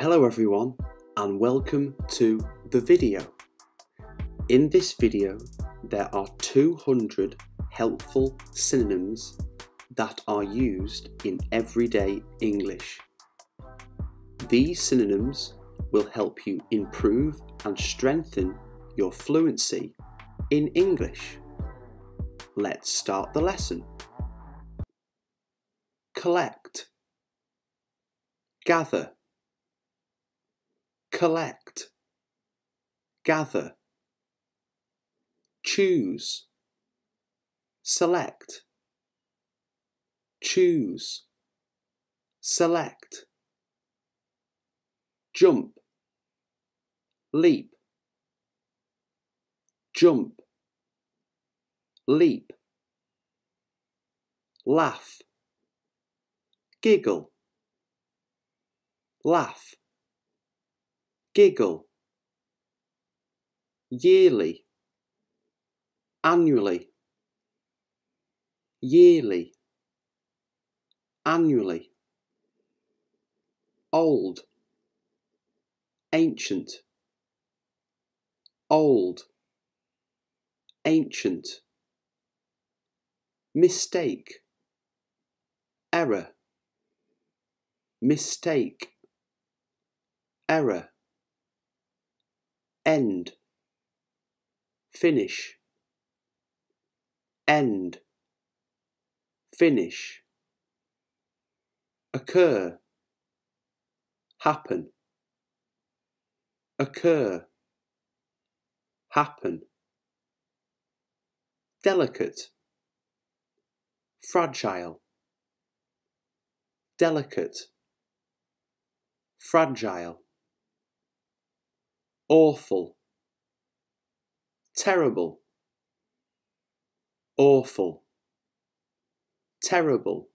Hello everyone and welcome to the video. In this video there are 200 helpful synonyms that are used in everyday English. These synonyms will help you improve and strengthen your fluency in English. Let's start the lesson. Collect Gather collect, gather, choose, select, choose, select, jump, leap, jump, leap, laugh, giggle, laugh giggle, yearly, annually, yearly, annually, old, ancient, old, ancient, mistake, error, mistake, error end, finish, end, finish, occur, happen, occur, happen, delicate, fragile, delicate, fragile awful, terrible, awful, terrible.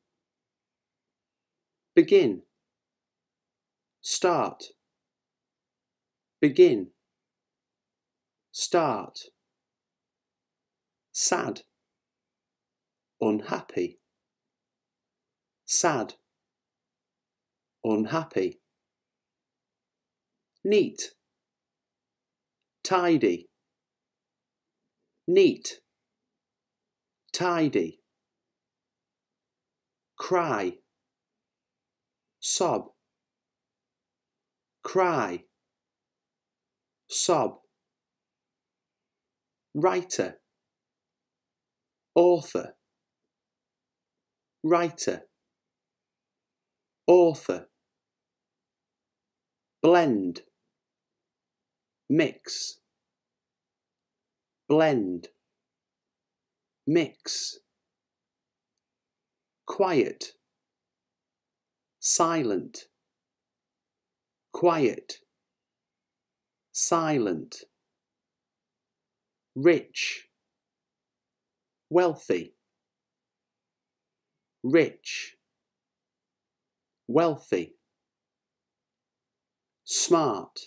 Begin, start, begin, start. Sad, unhappy, sad, unhappy. Neat tidy, neat, tidy, cry, sob, cry, sob, writer, author, writer, author, blend, mix, blend, mix, quiet, silent, quiet, silent, rich, wealthy, rich, wealthy, smart,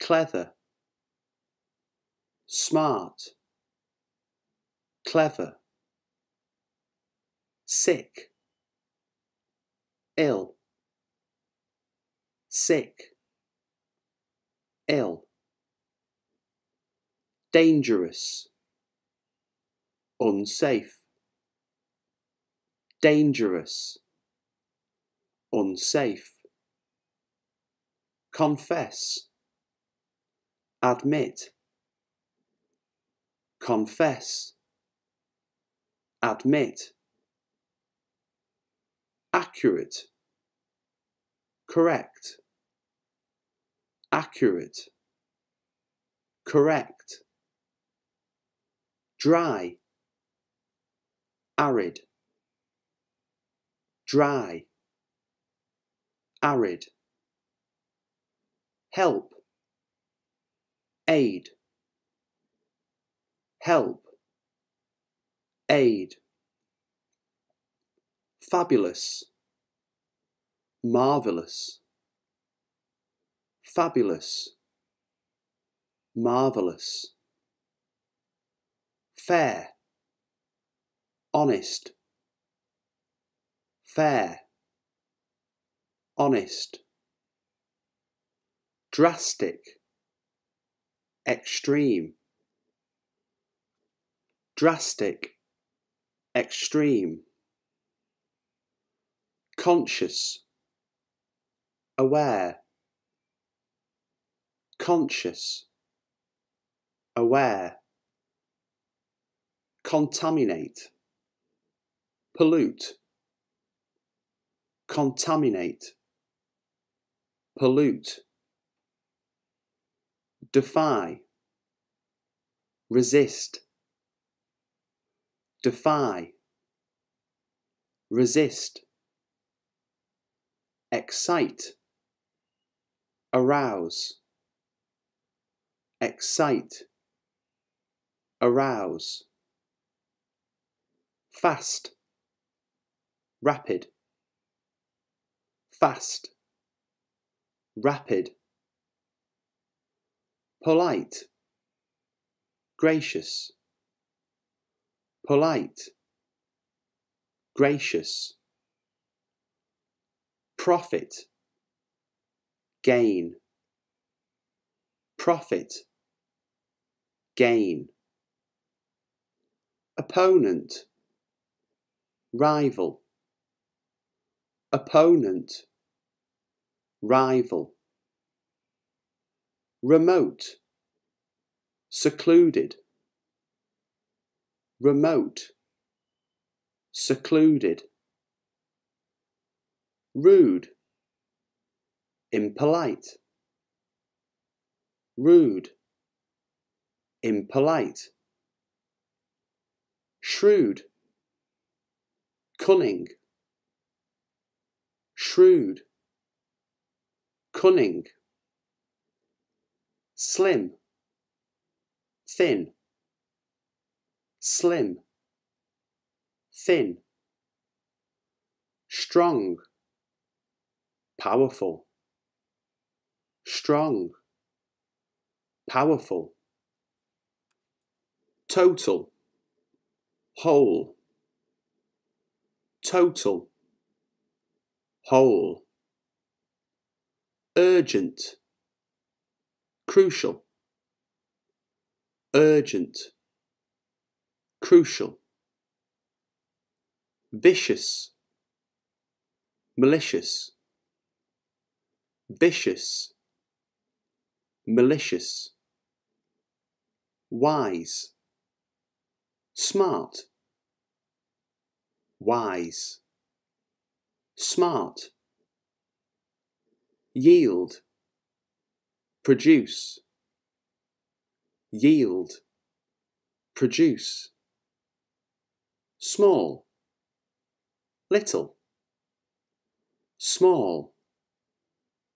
clever, smart, clever, sick, ill, sick, ill, dangerous, unsafe, dangerous, unsafe, confess, admit, confess, admit, accurate, correct, accurate, correct, dry, arid, dry, arid, help, aid, help, aid, fabulous, marvelous, fabulous, marvelous, fair, honest, fair, honest, drastic extreme drastic extreme conscious aware conscious aware contaminate pollute contaminate pollute defy, resist, defy, resist, excite, arouse, excite, arouse, fast, rapid, fast, rapid polite, gracious, polite, gracious, profit, gain, profit, gain, opponent, rival, opponent, rival remote, secluded, remote, secluded, rude, impolite, rude, impolite, shrewd, cunning, shrewd, cunning slim, thin, slim, thin, strong, powerful, strong, powerful, total, whole, total, whole, urgent, crucial, urgent, crucial, vicious, malicious, vicious, malicious, wise, smart, wise, smart, yield, produce, yield, produce, small, little, small,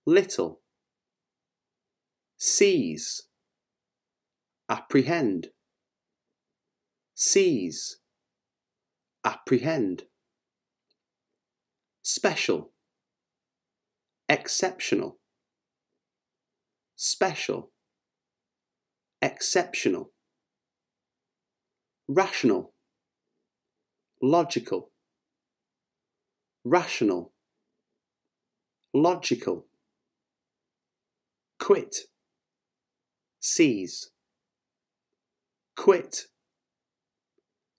little, seize, apprehend, seize, apprehend, special, exceptional, special, exceptional, rational, logical, rational, logical, quit, seize, quit,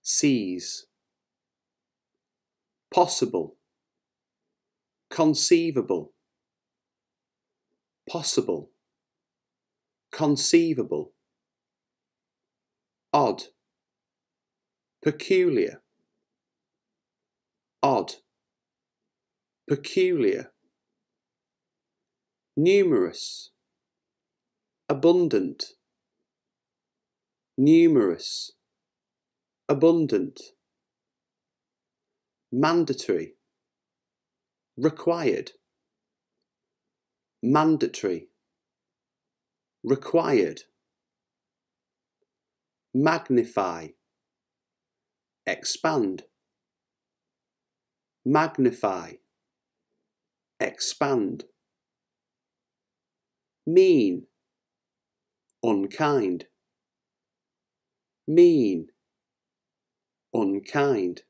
seize, possible, conceivable, possible conceivable, odd, peculiar, odd, peculiar, numerous, abundant, numerous, abundant, mandatory, required, mandatory required, magnify, expand, magnify, expand, mean, unkind, mean, unkind,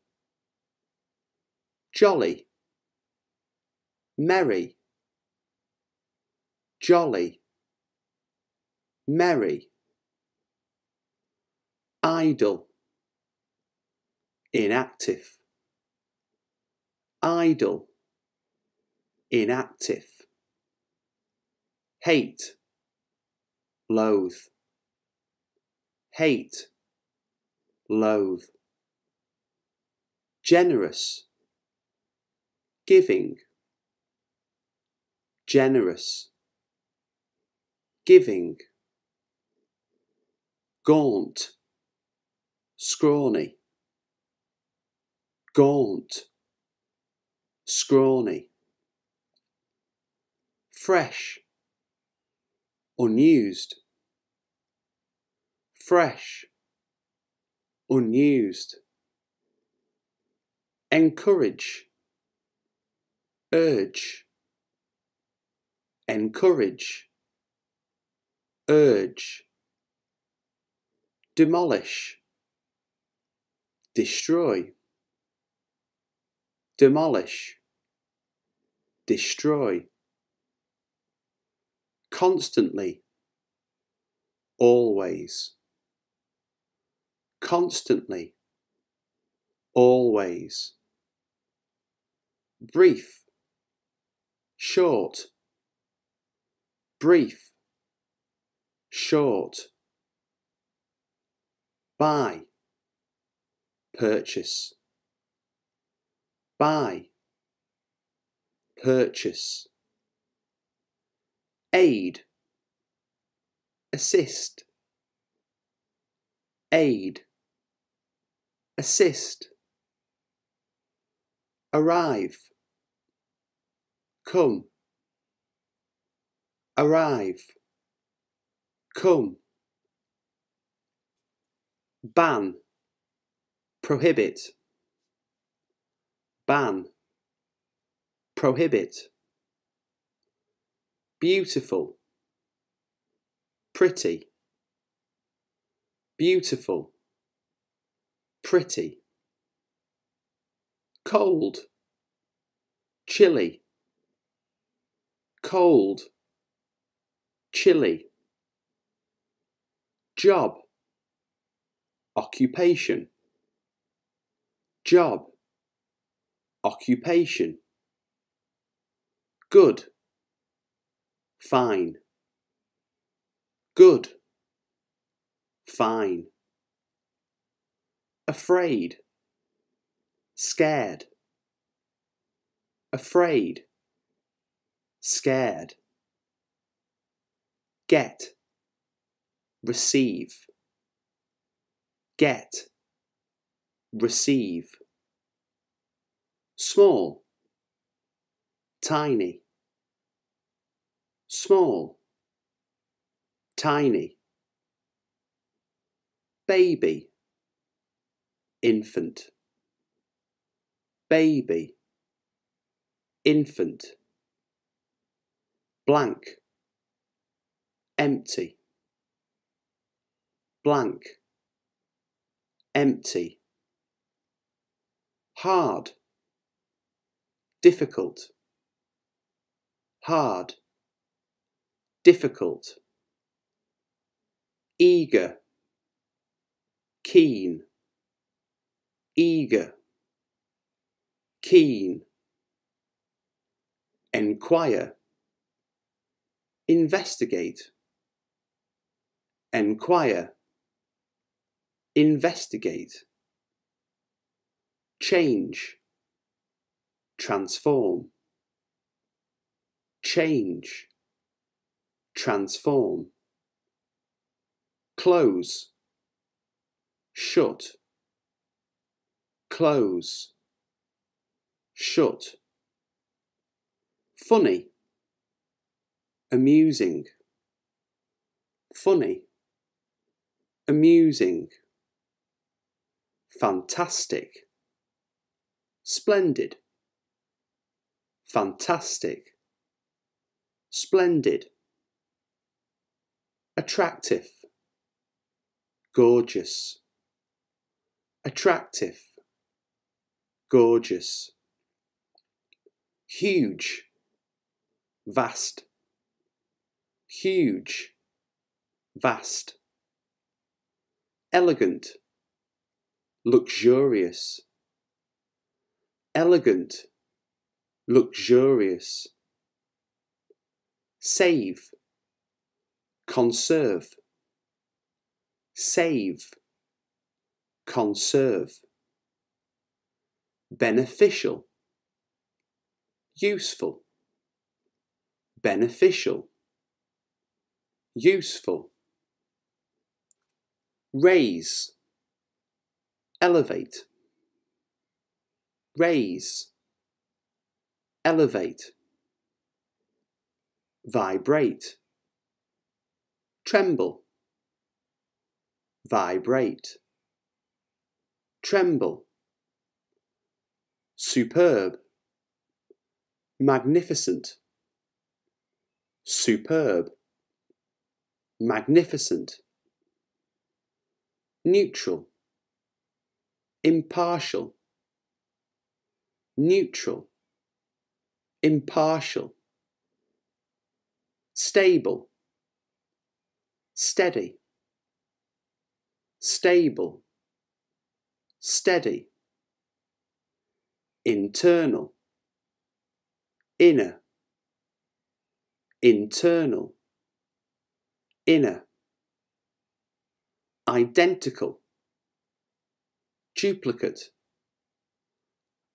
jolly, merry, jolly, merry, idle, inactive, idle, inactive, hate, loathe, hate, loathe, generous, giving, generous, giving gaunt, scrawny, gaunt, scrawny, fresh, unused, fresh, unused, encourage, urge, encourage, urge demolish, destroy, demolish, destroy, constantly, always, constantly, always, brief, short, brief, short, buy purchase buy purchase aid assist aid assist arrive come arrive come ban prohibit ban prohibit beautiful pretty beautiful pretty cold chilly cold chilly job occupation, job, occupation, good, fine, good, fine, afraid, scared, afraid, scared, get, receive get, receive. Small, tiny, small, tiny. Baby, infant, baby, infant. Blank, empty, blank empty, hard, difficult, hard, difficult, eager, keen, eager, keen, enquire, investigate, enquire, investigate, change, transform, change, transform, close, shut, close, shut, funny, amusing, funny, amusing fantastic, splendid, fantastic, splendid, attractive, gorgeous, attractive, gorgeous, huge, vast, huge, vast, elegant, luxurious, elegant, luxurious, save, conserve, save, conserve, beneficial, useful, beneficial, useful, raise, elevate, raise, elevate, vibrate, tremble, vibrate, tremble, superb, magnificent, superb, magnificent, neutral, impartial, neutral, impartial, stable, steady, stable, steady, internal, inner, internal, inner, identical, duplicate,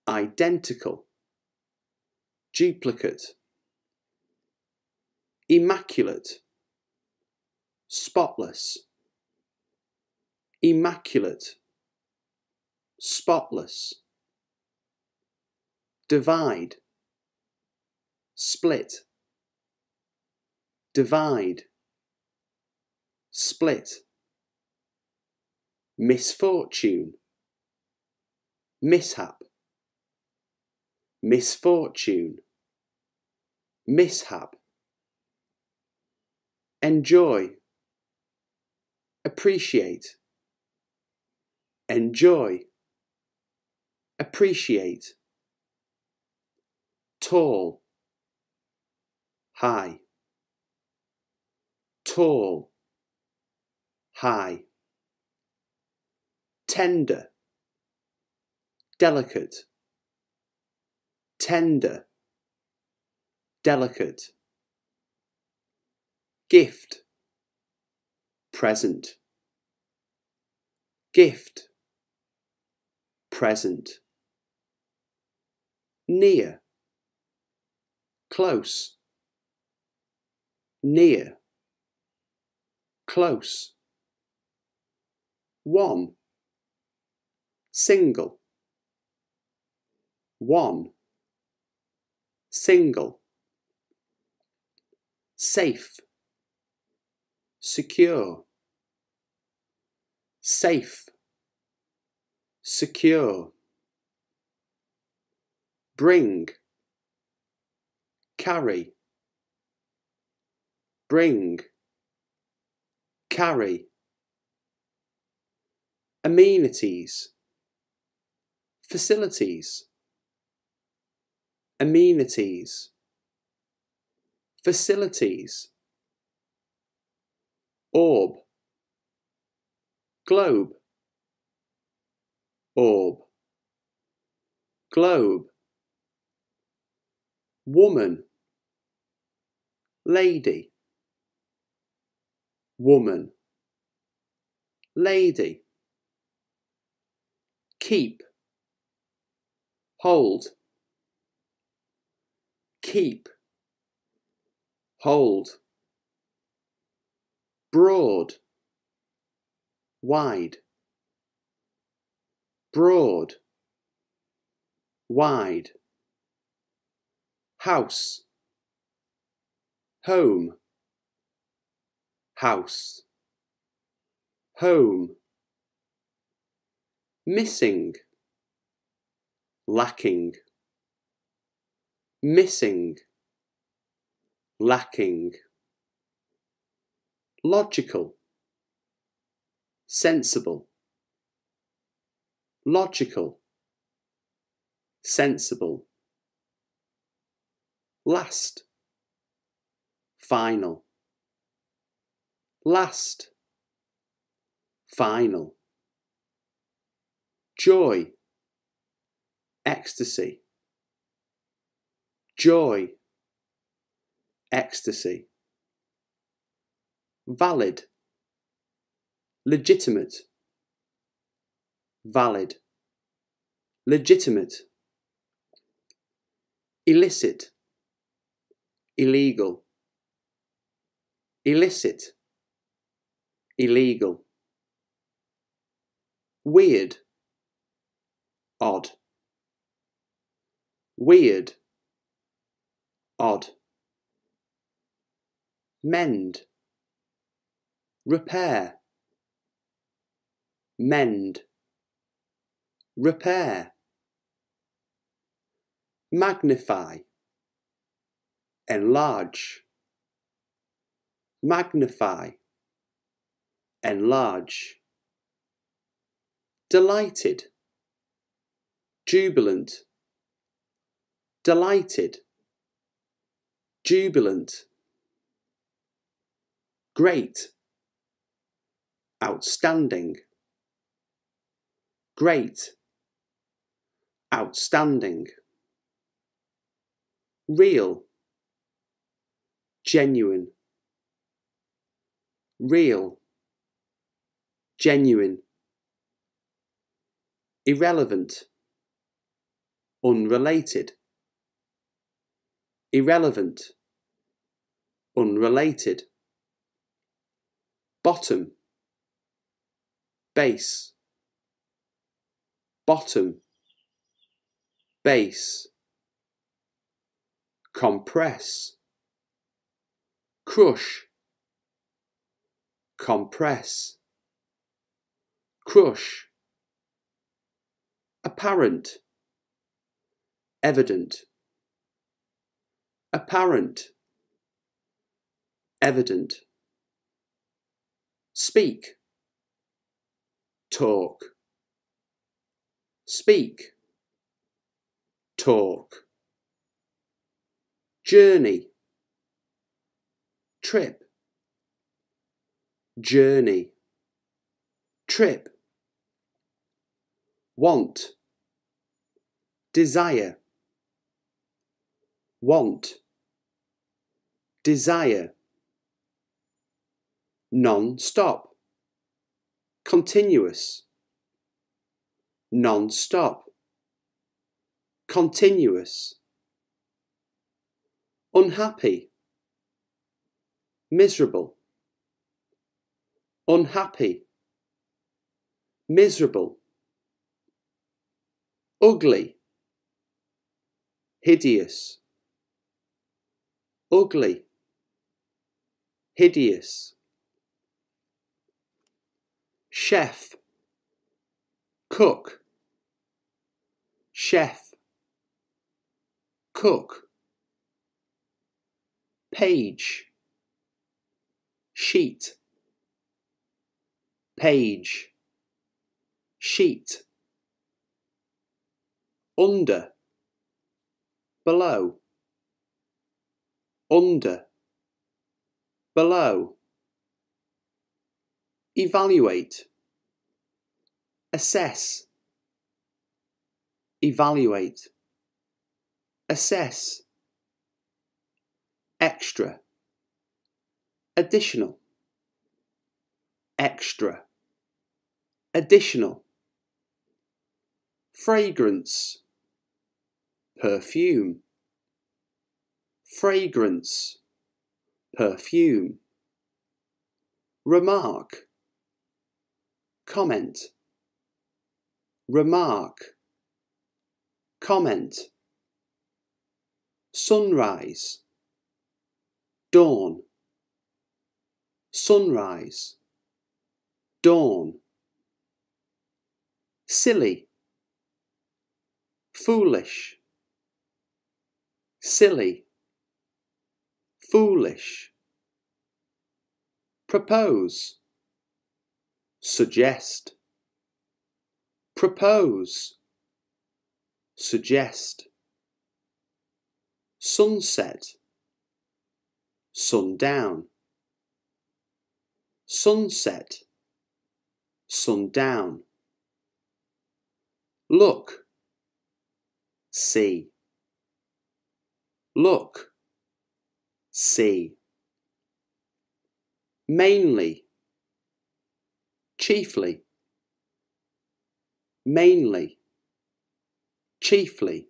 identical, duplicate, immaculate, spotless, immaculate, spotless, divide, split, divide, split, misfortune, mishap, misfortune, mishap, enjoy, appreciate, enjoy, appreciate, tall, high, tall, high, tender, delicate, tender, delicate, gift, present, gift, present, near, close, near, close, one, single, one, single, safe, secure, safe, secure, bring, carry, bring, carry, amenities, facilities, amenities, facilities, orb, globe, orb, globe, woman, lady, woman, lady, keep, hold, keep, hold, broad, wide, broad, wide, house, home, house, home, missing, lacking missing, lacking, logical, sensible, logical, sensible, last, final, last, final, joy, ecstasy joy, ecstasy, valid, legitimate, valid, legitimate, illicit, illegal, illicit, illegal, weird, odd, weird, odd. Mend, repair. Mend, repair. Magnify, enlarge. Magnify, enlarge. Delighted, jubilant. Delighted jubilant, great, outstanding, great, outstanding, real, genuine, real, genuine, irrelevant, unrelated irrelevant, unrelated. Bottom, base, bottom, base. Compress, crush, compress, crush. Apparent, evident apparent, evident, speak, talk, speak, talk, journey, trip, journey, trip, want, desire, want, desire, non stop, continuous, non stop, continuous, unhappy, miserable, unhappy, miserable, ugly, hideous, ugly hideous, chef, cook, chef, cook, page, sheet, page, sheet, under, below, under, below, evaluate, assess, evaluate, assess, extra, additional, extra, additional, fragrance, perfume, fragrance perfume. Remark, comment. Remark, comment. Sunrise, dawn. Sunrise, dawn. Silly, foolish. Silly foolish, propose, suggest, propose, suggest, sunset, sundown, sunset, sundown, look, see, look, C. Mainly, chiefly, mainly, chiefly.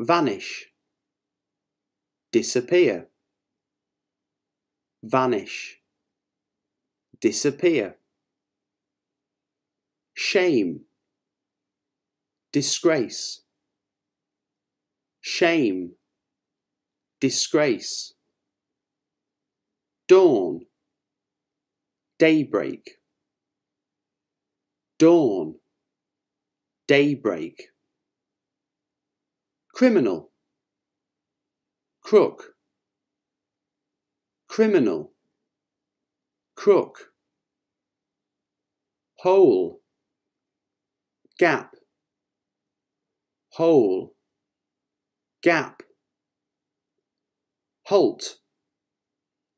Vanish, disappear, vanish, disappear. Shame, disgrace, shame disgrace, dawn, daybreak, dawn, daybreak, criminal, crook, criminal, crook, hole, gap, hole, gap, halt,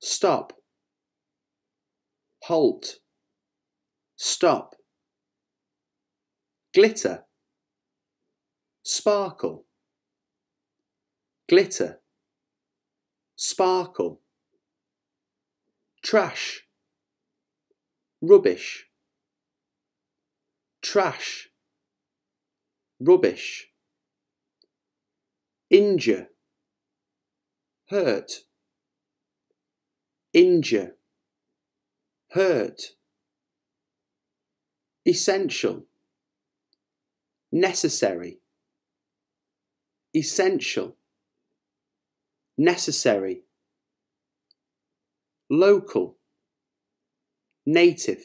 stop, halt, stop, glitter, sparkle, glitter, sparkle, trash, rubbish, trash, rubbish, injure, hurt, injure, hurt, essential, necessary, essential, necessary, local, native,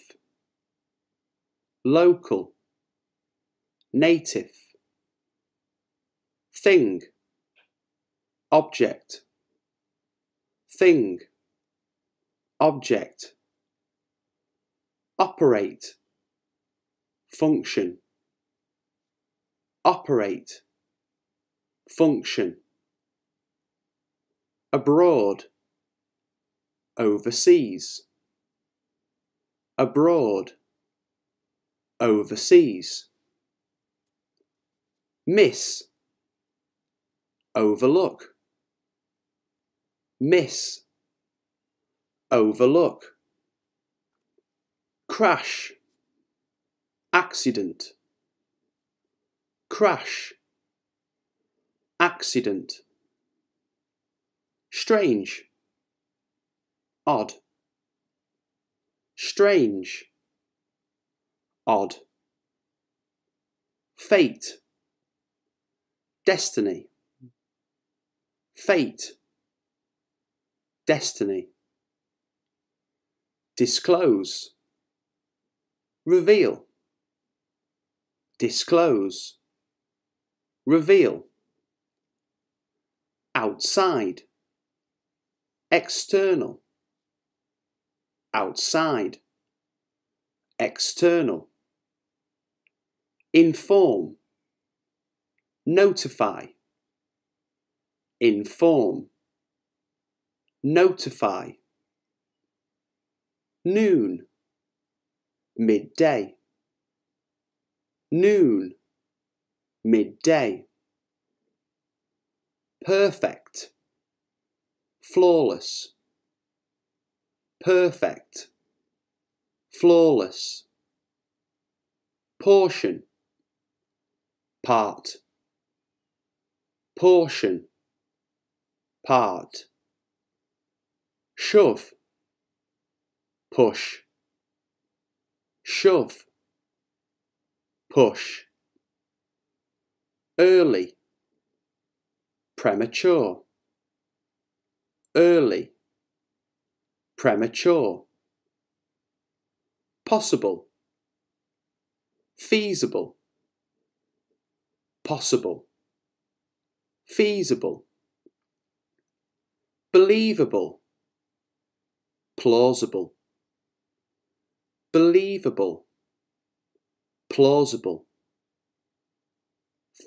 local, native, thing, object, thing, object, operate, function, operate, function, abroad, overseas, abroad, overseas, miss, overlook, miss, overlook, crash, accident, crash, accident, strange, odd, strange, odd, fate, destiny, fate destiny, disclose, reveal, disclose, reveal, outside, external, outside, external, inform, notify, inform notify, noon, midday, noon, midday, perfect, flawless, perfect, flawless, portion, part, portion, part shove, push, shove, push, early, premature, early, premature, possible, feasible, possible, feasible, believable, plausible, believable, plausible,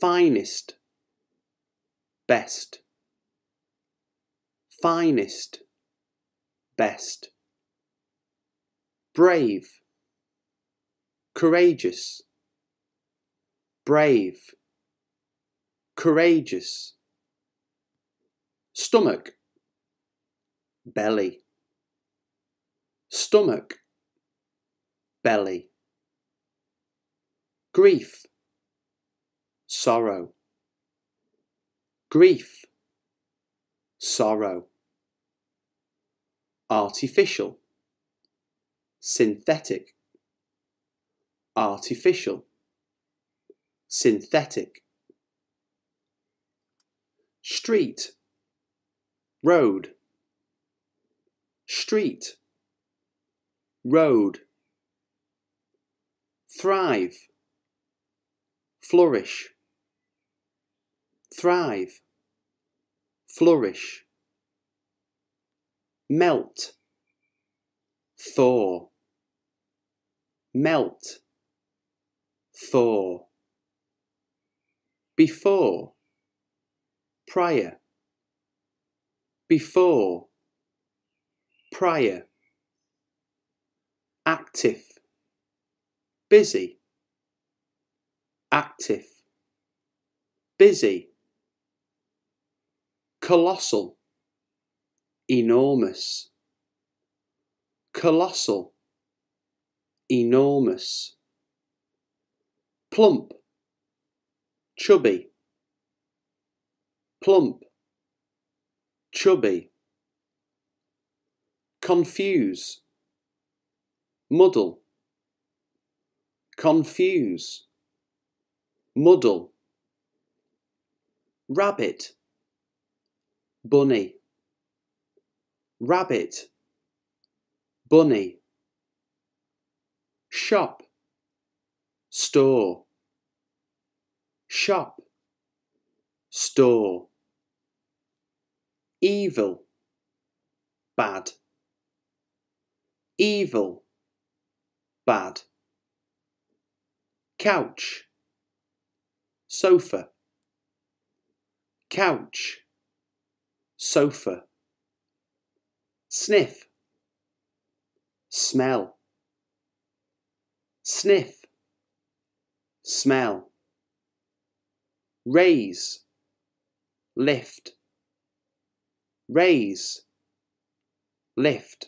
finest, best, finest, best, brave, courageous, brave, courageous, stomach, belly stomach, belly, grief, sorrow, grief, sorrow, artificial, synthetic, artificial, synthetic, street, road, street, road, thrive, flourish, thrive, flourish, melt, thaw, melt, thaw, before, prior, before, prior active, busy, active, busy, colossal, enormous, colossal, enormous, plump, chubby, plump, chubby, confuse, muddle, confuse, muddle, rabbit, bunny, rabbit, bunny, shop, store, shop, store, evil, bad, evil, bad. Couch, sofa. Couch, sofa. Sniff, smell. Sniff, smell. Raise, lift. Raise, lift.